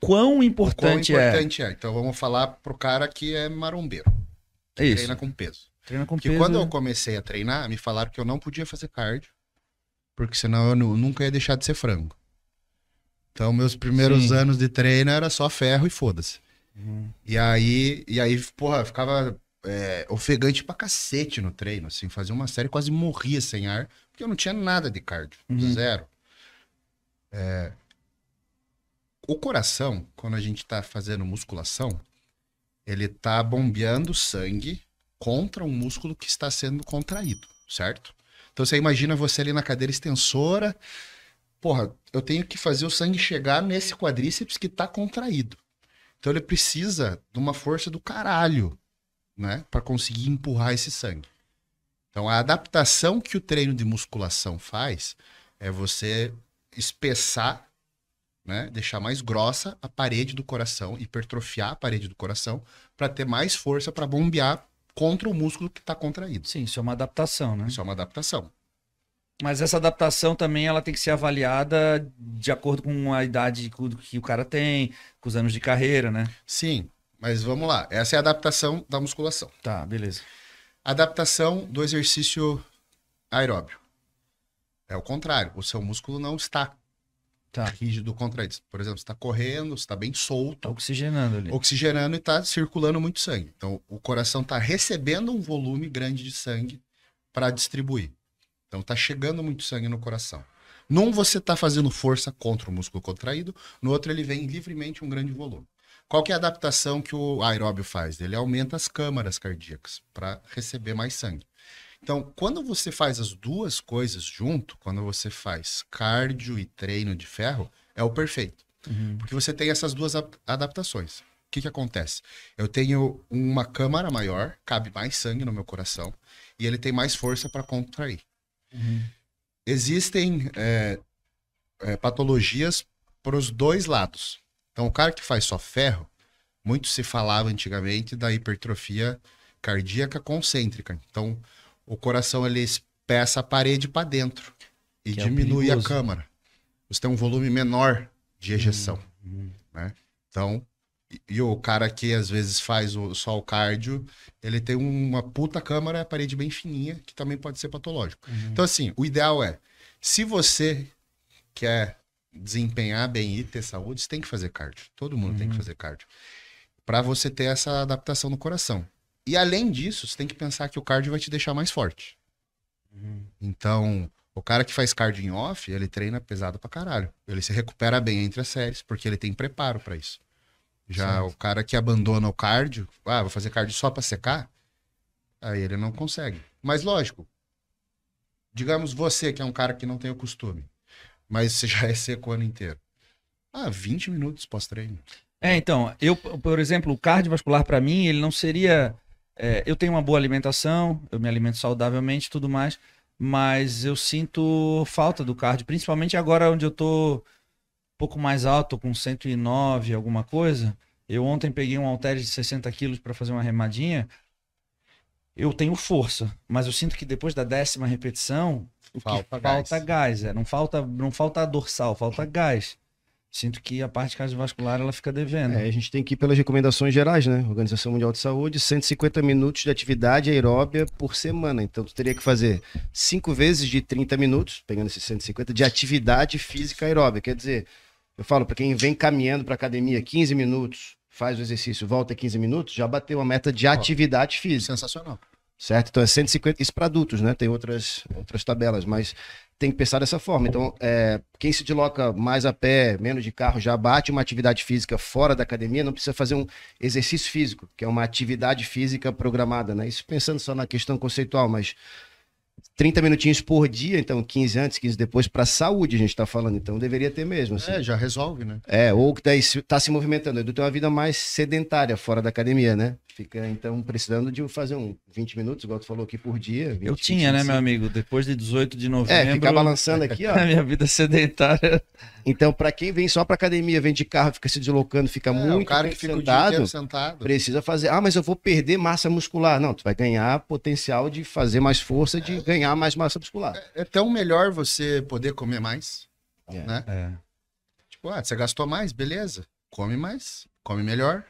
quão importante, o quão importante é. é. Então vamos falar pro cara que é marombeiro. Que Isso. Treina com peso. Treina com porque peso. quando eu comecei a treinar, me falaram que eu não podia fazer cardio, porque senão eu nunca ia deixar de ser frango. Então meus primeiros Sim. anos de treino era só ferro e foda-se. Uhum. E aí, e aí, porra, ficava é, ofegante pra cacete no treino, assim, fazia uma série, quase morria sem ar, porque eu não tinha nada de cardio, uhum. zero. É, o coração, quando a gente está fazendo musculação, ele está bombeando sangue contra um músculo que está sendo contraído, certo? Então você imagina você ali na cadeira extensora, porra, eu tenho que fazer o sangue chegar nesse quadríceps que está contraído. Então ele precisa de uma força do caralho, né, para conseguir empurrar esse sangue. Então a adaptação que o treino de musculação faz é você espessar né? Deixar mais grossa a parede do coração, hipertrofiar a parede do coração, para ter mais força para bombear contra o músculo que está contraído. Sim, isso é uma adaptação, né? Isso é uma adaptação. Mas essa adaptação também ela tem que ser avaliada de acordo com a idade que o cara tem, com os anos de carreira, né? Sim, mas vamos lá. Essa é a adaptação da musculação. Tá, beleza. Adaptação do exercício aeróbio. É o contrário, o seu músculo não está tá. rígido contra isso. Por exemplo, você está correndo, você está bem solto. Tá oxigenando ali. Oxigenando e está circulando muito sangue. Então, o coração está recebendo um volume grande de sangue para distribuir. Então, está chegando muito sangue no coração. Num, você está fazendo força contra o músculo contraído, no outro, ele vem livremente um grande volume. Qual que é a adaptação que o aeróbio faz? Ele aumenta as câmaras cardíacas para receber mais sangue. Então, quando você faz as duas coisas junto, quando você faz cardio e treino de ferro, é o perfeito. Uhum. Porque você tem essas duas adaptações. O que, que acontece? Eu tenho uma câmara maior, cabe mais sangue no meu coração, e ele tem mais força para contrair. Uhum. Existem é, é, patologias para os dois lados. Então, o cara que faz só ferro, muito se falava antigamente da hipertrofia cardíaca concêntrica. Então, o coração ele espessa a parede para dentro e que é diminui é a câmara. Você tem um volume menor de ejeção. Hum, hum. Né? Então, e, e, o cara que às vezes faz o, só o cardio, ele tem uma puta câmara, a parede bem fininha, que também pode ser patológico. Hum. Então, assim, o ideal é, se você quer desempenhar bem e ter saúde, você tem que fazer cardio. Todo mundo tem que uhum. fazer cardio. Para você ter essa adaptação no coração. E além disso, você tem que pensar que o cardio vai te deixar mais forte. Uhum. Então, o cara que faz cardio em off, ele treina pesado pra caralho. Ele se recupera bem entre as séries, porque ele tem preparo para isso. Já certo. o cara que abandona o cardio, ah, vou fazer cardio só pra secar, aí ele não consegue. Mas lógico, digamos você que é um cara que não tem o costume, mas você já é seco o ano inteiro. Ah, 20 minutos pós-treino. É, então, eu, por exemplo, o cardiovascular para mim, ele não seria é, eu tenho uma boa alimentação, eu me alimento saudavelmente tudo mais, mas eu sinto falta do cardio, principalmente agora onde eu tô um pouco mais alto, com 109, alguma coisa. Eu ontem peguei um altere de 60 quilos para fazer uma remadinha. Eu tenho força, mas eu sinto que depois da décima repetição, falta, gás. gás é. Não falta, não falta dorsal, falta gás. Sinto que a parte cardiovascular ela fica devendo. É, a gente tem que ir pelas recomendações gerais, né? Organização Mundial de Saúde, 150 minutos de atividade aeróbia por semana. Então, tu teria que fazer cinco vezes de 30 minutos, pegando esses 150, de atividade física aeróbica. Quer dizer, eu falo para quem vem caminhando para academia 15 minutos, faz o exercício, volta 15 minutos, já bateu a meta de atividade física. Sensacional certo? Então é 150, isso para adultos, né? Tem outras, outras tabelas, mas tem que pensar dessa forma. Então, é, quem se desloca mais a pé, menos de carro, já bate uma atividade física fora da academia, não precisa fazer um exercício físico, que é uma atividade física programada, né? Isso pensando só na questão conceitual, mas 30 minutinhos por dia, então 15 antes, 15 depois, para saúde a gente está falando, então deveria ter mesmo. Assim. É, já resolve, né? É, ou que está se movimentando. Edu tem uma vida mais sedentária fora da academia, né? Fica, então, precisando de fazer um 20 minutos, igual tu falou aqui, por dia. 20, Eu tinha, 25. né, meu amigo? Depois de 18 de é, novembro. É, ficar balançando aqui, ó. a minha vida sedentária. Então, para quem vem só para academia, vem de carro, fica se deslocando, fica é, muito o cara que fica sentado, sentado, precisa fazer. Ah, mas eu vou perder massa muscular. Não, tu vai ganhar potencial de fazer mais força, de ganhar mais massa muscular. É, é tão melhor você poder comer mais, é, né? É. Tipo, ah, você gastou mais, beleza. Come mais, come melhor,